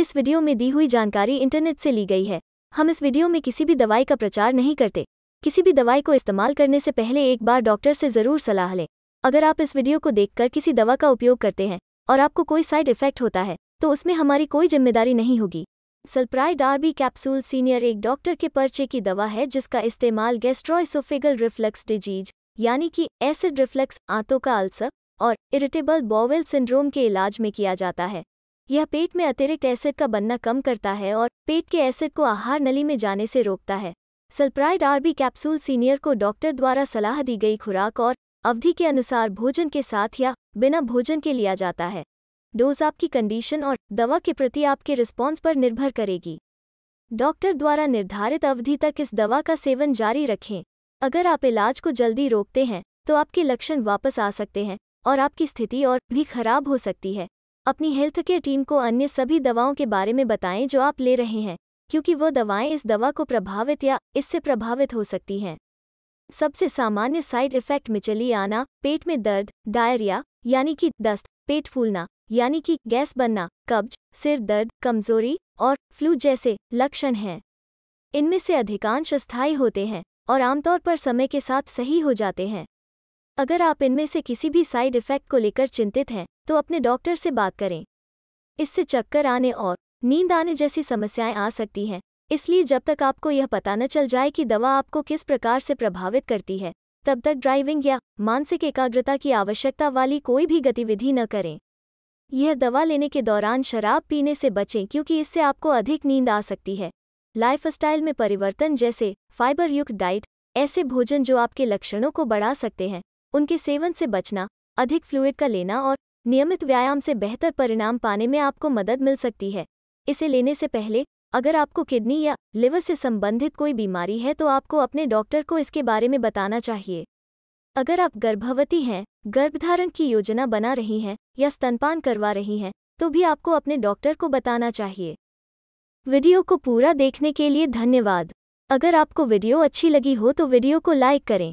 इस वीडियो में दी हुई जानकारी इंटरनेट से ली गई है हम इस वीडियो में किसी भी दवाई का प्रचार नहीं करते किसी भी दवाई को इस्तेमाल करने से पहले एक बार डॉक्टर से ज़रूर सलाह लें अगर आप इस वीडियो को देखकर किसी दवा का उपयोग करते हैं और आपको कोई साइड इफेक्ट होता है तो उसमें हमारी कोई जिम्मेदारी नहीं होगी सल्प्राइड आरबी कैप्सूल सीनियर एक डॉक्टर के पर्चे की दवा है जिसका इस्तेमाल गेस्ट्रोइसोफेगल रिफ्लक्स डिजीज यानी कि एसिड रिफ्लक्स आंतों का अल्सर और इरिटेबल बॉवेल सिंड्रोम के इलाज में किया जाता है यह पेट में अतिरिक्त एसिड का बनना कम करता है और पेट के एसिड को आहार नली में जाने से रोकता है सल्प्राइड आरबी कैप्सूल सीनियर को डॉक्टर द्वारा सलाह दी गई खुराक और अवधि के अनुसार भोजन के साथ या बिना भोजन के लिया जाता है डोज आपकी कंडीशन और दवा के प्रति आपके रिस्पॉन्स पर निर्भर करेगी डॉक्टर द्वारा निर्धारित अवधि तक इस दवा का सेवन जारी रखें अगर आप इलाज को जल्दी रोकते हैं तो आपके लक्षण वापस आ सकते हैं और आपकी स्थिति और भी खराब हो सकती है अपनी हेल्थ केयर टीम को अन्य सभी दवाओं के बारे में बताएं जो आप ले रहे हैं क्योंकि वो दवाएं इस दवा को प्रभावित या इससे प्रभावित हो सकती हैं सबसे सामान्य साइड इफेक्ट मिचली आना पेट में दर्द डायरिया यानी कि दस्त पेट फूलना यानी कि गैस बनना कब्ज सिर दर्द कमजोरी और फ्लू जैसे लक्षण हैं इनमें से अधिकांश स्थायी होते हैं और आमतौर पर समय के साथ सही हो जाते हैं अगर आप इनमें से किसी भी साइड इफेक्ट को लेकर चिंतित हैं तो अपने डॉक्टर से बात करें इससे चक्कर आने और नींद आने जैसी समस्याएं आ सकती हैं इसलिए जब तक आपको यह पता न चल जाए कि दवा आपको किस प्रकार से प्रभावित करती है तब तक ड्राइविंग या मानसिक एकाग्रता की आवश्यकता वाली कोई भी गतिविधि न करें यह दवा लेने के दौरान शराब पीने से बचें क्योंकि इससे आपको अधिक नींद आ सकती है लाइफस्टाइल में परिवर्तन जैसे फाइबरयुक्त डाइट ऐसे भोजन जो आपके लक्षणों को बढ़ा सकते हैं उनके सेवन से बचना अधिक फ्लूइड का लेना और नियमित व्यायाम से बेहतर परिणाम पाने में आपको मदद मिल सकती है इसे लेने से पहले अगर आपको किडनी या लिवर से संबंधित कोई बीमारी है तो आपको अपने डॉक्टर को इसके बारे में बताना चाहिए अगर आप गर्भवती हैं गर्भधारण की योजना बना रही हैं या स्तनपान करवा रही हैं तो भी आपको अपने डॉक्टर को बताना चाहिए वीडियो को पूरा देखने के लिए धन्यवाद अगर आपको वीडियो अच्छी लगी हो तो वीडियो को लाइक करें